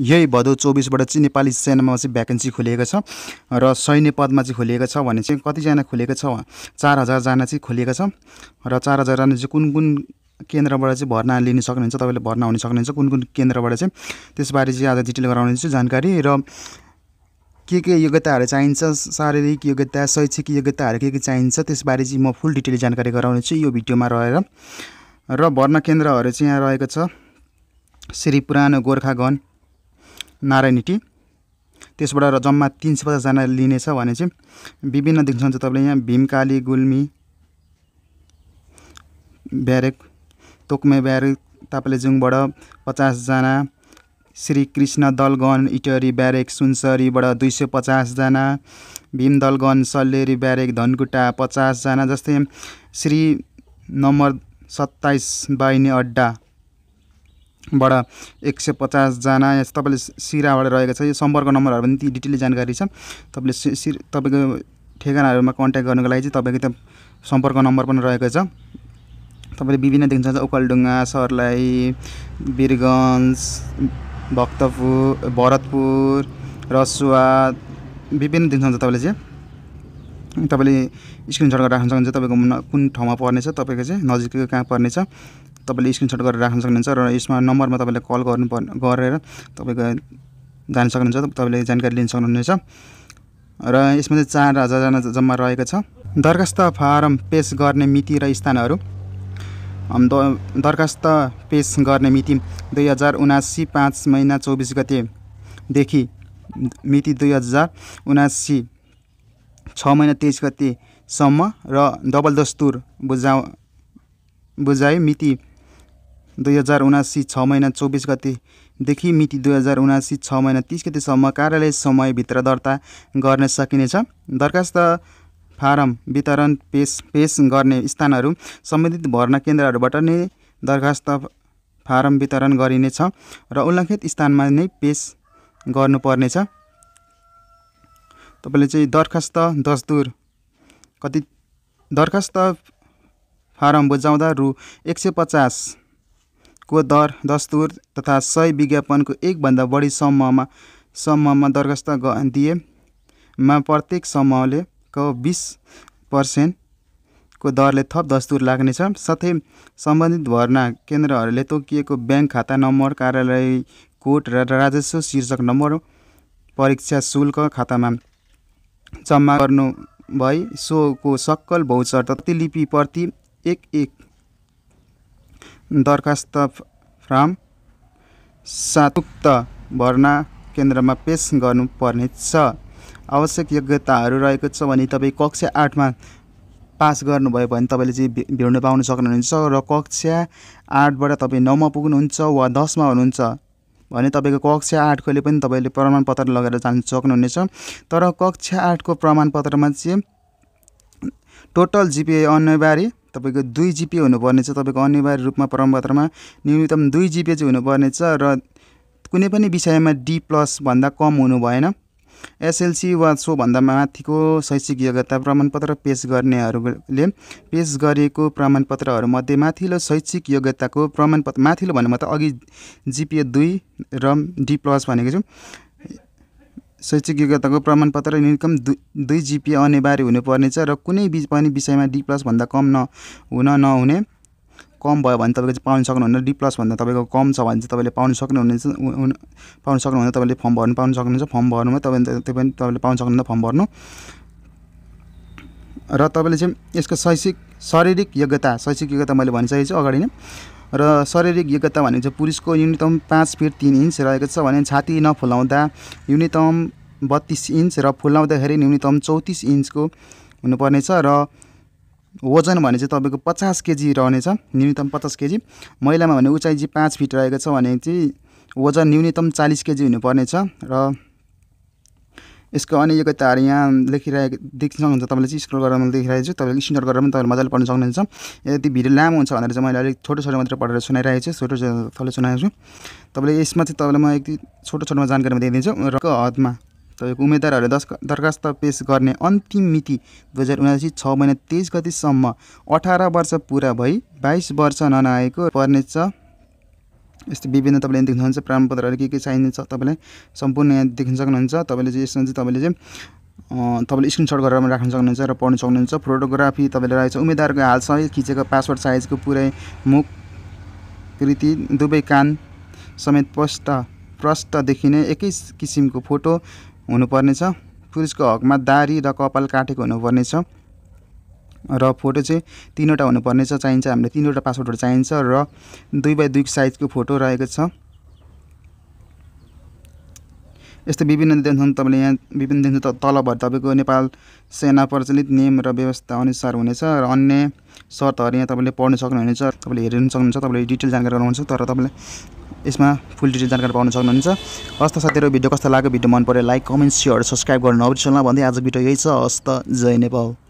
यही भदौ चौबिसबाट चाहिँ नेपाली सेनामा चाहिँ भ्याकेन्सी खोलिएको छ र सैन्य पदमा चाहिँ खोलिएको छ भने चाहिँ कतिजना खोलेको छ चार हजारजना चाहिँ खोलिएको छ र चार हजारजना चाहिँ कुन कुन केन्द्रबाट चाहिँ भर्ना लिन सक्नुहुन्छ तपाईँले भर्ना हुन सक्नुहुन्छ कुन कुन केन्द्रबाट चाहिँ त्यसबारे चाहिँ आज डिटेल चाहिँ जानकारी र के के योग्यताहरू चाहिन्छ शारीरिक योग्यता शैक्षिक योग्यताहरू के के चाहिन्छ त्यसबारे चाहिँ म फुल डिटेल जानकारी गराउनेछु यो भिडियोमा रहेर र भर्ना केन्द्रहरू चाहिँ यहाँ रहेको छ श्री पुरानो गोर्खागण नारायणिटी त्यसबाट र जम्मा तिन सय पचासजना लिनेछ भने चाहिँ विभिन्न देख्न सक्छ तपाईँले यहाँ भीमकाली गुल्मी ब्यारेक तोक्मे ब्यारेक तापालेजुङबाट पचासजना श्री कृष्ण दलगन इटरी ब्यारेक सुनसरीबाट दुई सय पचासजना भीम दलगन सल्लेरी ब्यारेक धनकुटा पचासजना जस्तै श्री नम्बर सत्ताइस बाहिनी अड्डा बाट एक सय पचासजना या तपाईँले सिराबाट रहेको छ यो सम्पर्क नम्बरहरू पनि ती डिटेली जानकारी छ तपाईँले सि सि तपाईँको ठेगानाहरूमा कन्ट्याक्ट गर्नुको लागि चाहिँ तपाईँको त्यहाँ सम्पर्क नम्बर पनि रहेको छ तपाईँले विभिन्न देख्न सक्नुहुन्छ ओकलडुङ्गा सर्लाई बिरगन्ज भक्तपुर भरतपुर रसुवा विभिन्न देख्न सक्नुहुन्छ तपाईँले चाहिँ तपाईँले स्क्रिनसट गरेर राख्न सक्नुहुन्छ तपाईँको कुन ठाउँमा पर्नेछ तपाईँको चाहिँ नजिकको कहाँ पर्नेछ तपाईँले स्क्रिनसट गरेर राख्न सक्नुहुन्छ र यसमा नम्बरमा तपाईँले कल गर्नु गरेर तपाईँको जान सक्नुहुन्छ तपाईँले जानकारी लिन सक्नुहुनेछ र यसमा चाहिँ चार हजारजना जम्मा रहेको छ दरखास्त फारम पेस गर्ने मिति र स्थानहरू दरखास्त पेस गर्ने मिति दुई हजार उनासी पाँच महिना चौबिस गतेदेखि मिति दुई हजार उनासी छ महिना तेइस गतेसम्म र डबल दस्तुर बुझाउ बुझाइ मिति दुई हजार उनासी छ महिना चौबिस गतिदेखि मिति दुई हजार उनासी छ महिना तिस गतिसम्म कार्यालय समयभित्र दर्ता गर्न सकिनेछ दरखास्त फारम वितरण पेस पेस गर्ने स्थानहरू सम्बन्धित भर्ना केन्द्रहरूबाट नै दरखास्त फारम वितरण गरिनेछ र उल्लङ्खित स्थानमा नै पेस गर्नुपर्नेछ तपाईँले चाहिँ दरखास्त दस्तुर कति दरखास्त फारम बुझाउँदा रु एक सय पचास को दर दस्तुर तथा सय विज्ञापनको एकभन्दा बढी समूहमा समूहमा दरखास्त दिएमा प्रत्येक समूहले को बिस पर्सेन्टको दरले थप दस्तुर लाग्नेछ साथै सम्बन्धित भर्ना केन्द्रहरूले तोकिएको ब्याङ्क खाता नम्बर कार्यालय कोड र राजस्व शीर्षक नम्बर परीक्षा शुल्क खातामा जम्मा गर्नु भई सोको सक्कल भौचर प्रतिलिपि प्रति एक एक दरखास्त फ्रम सातुक्त भर्ना केन्द्रमा पेस गर्नुपर्नेछ आवश्यक योग्यताहरू रहेको छ भने तपाईँ कक्षा आठमा पास गर्नुभयो भने तपाईँले चाहिँ भिड्न पाउन सक्नुहुन्छ र कक्षा आठबाट तपाईँ नौमा पुग्नुहुन्छ वा दसमा हुनुहुन्छ भने तपाईँको कक्षा आठकोले पनि तपाईँले प्रमाणपत्र लगेर जानु सक्नुहुनेछ तर कक्षा आठको प्रमाणपत्रमा चाहिँ टोटल जिपिए अनिवार्य तपाईँको दुई जिपी हुनुपर्ने छ तपाईँको अनिवार्य रूपमा प्रमाणपत्रमा न्यूनतम दुई जिपी चाहिँ हुनुपर्ने छ र कुनै पनि विषयमा डी प्लसभन्दा कम हुनु भएन एसएलसी वा सोभन्दा माथिको शैक्षिक योग्यता प्रमाणपत्र पेस गर्नेहरूले पेस गरेको प्रमाणपत्रहरूमध्ये माथिल्लो शैक्षिक योग्यताको प्रमाणपत्र माथिल्लो भन्नु त अघि जिपिए दुई र डी प्लस भनेको छु शैक्षिक योग्यताको प्रमाणपत्र र इन्कम दु दुई जिपिए अनिवार्य हुनुपर्नेछ र कुनै बिच पनि विषयमा डी प्लसभन्दा कम नहुन नहुने कम भयो भने तपाईँले पाउन सक्नुहुन्न डी प्लसभन्दा तपाईँको कम छ भने चाहिँ तपाईँले पाउन सक्नुहुनेछ पाउन सक्नुहुन्न तपाईँले फर्म भर्नु पाउन सक्नुहुन्छ फर्म भर्नुमा तपाईँ त्यो पनि तपाईँले पाउन सक्नुहुन्छ फर्म भर्नु र तपाईँले चाहिँ यसको शैक्षिक शारीरिक योग्यता शैक्षिक योग्यता मैले भनिसकेको छु अगाडि नै र शारीरिक योग्यता भने चाहिँ पुरुषको न्यूनतम पाँच फिट तिन इन्च रहेको छ भने छाती नफुलाउँदा न्यूनतम बत्तिस इन्च र फुलाउँदाखेरि न्यूनतम चौतिस इन्चको हुनुपर्नेछ र वजन भने चाहिँ तपाईँको पचास केजी रहनेछ न्यूनतम पचास केजी महिलामा भने उचाइ चाहिँ पाँच फिट रहेको छ भने चाहिँ वजन न्यूनतम चालिस केजी हुनुपर्नेछ र यसको अनिएको तार यहाँ लेखिरहेको देख्न सक्नुहुन्छ तपाईँले चाहिँ स्क्रोल गरेर मैले देखिरहेको छु तपाईँले स्क्रिनट गरेर पनि तपाईँले मजाले पढ्न सक्नुहुन्छ यदि भिडियो लामो हुन्छ भनेर चाहिँ मैले अलिक छोटो छोटो मात्र पढेर सुनाइरहेको छु छोटो छोटो तपाईँले सुनाएको छु तपाईँले यसमा चाहिँ तपाईँलाई म एक छोटो छोटोमा जानकारीमा दिइदिन्छु र हदमा तपाईँको उम्मेदवारहरूले दस दरखास्त पेस गर्ने अन्तिम मिति दुई हजार उनासी छ महिना तेइस गतिसम्म अठार वर्ष पुरा भई बाइस वर्ष ननआएको पर्नेछ यस्तो विभिन्न तपाईँले यहाँ देख्नुहुन्छ प्रमाणपत्रहरू के के चाहिन्छ तपाईँलाई सम्पूर्ण यहाँ देख्न सक्नुहुन्छ तपाईँले चाहिँ यसमा चाहिँ तपाईँले चाहिँ तपाईँले स्क्रिनसट गरेर पनि राख्न सक्नुहुन्छ र पढ्न सक्नुहुन्छ फोटोग्राफी तपाईँले रहेछ उम्मेदवारको हालसँगै खिचेको पासवर्ड साइजको पुरै मुख कृति दुवै कान समेत प्रष्ट प्रष्ट देखिने एकै किसिमको फोटो हुनुपर्नेछ पुरुषको हकमा दारी र कपाल काटेको हुनुपर्नेछ र फोटो चाहिँ तिनवटा हुनुपर्नेछ चाहिन्छ हामीलाई तिनवटा पासवर्डहरू चाहिन्छ र दुई बाई दुई साइजको फोटो रहेको छ यस्तो विभिन्न देख्नुहुन्छ तपाईँले यहाँ विभिन्न देख्नु तलबहरू तपाईँको नेपाल सेना प्रचलित नियम र व्यवस्था अनुसार हुनेछ र अन्य सर्तहरू यहाँ तपाईँले पढ्न सक्नुहुनेछ तपाईँले हेरिनु सक्नुहुन्छ तपाईँले डिटेल जानकारी गराउनुहुन्छ तर तपाईँले यसमा फुल डिटेल जानकारी पाउन सक्नुहुन्छ हस्त साथीहरू भिडियो कस्तो लाग्यो भिडियो मन पऱ्यो लाइक कमेन्ट सेयर सब्सक्राइब गर्नु नबिर्सनु भन्दै आज भिडियो यही छ हस्त जय नेपाल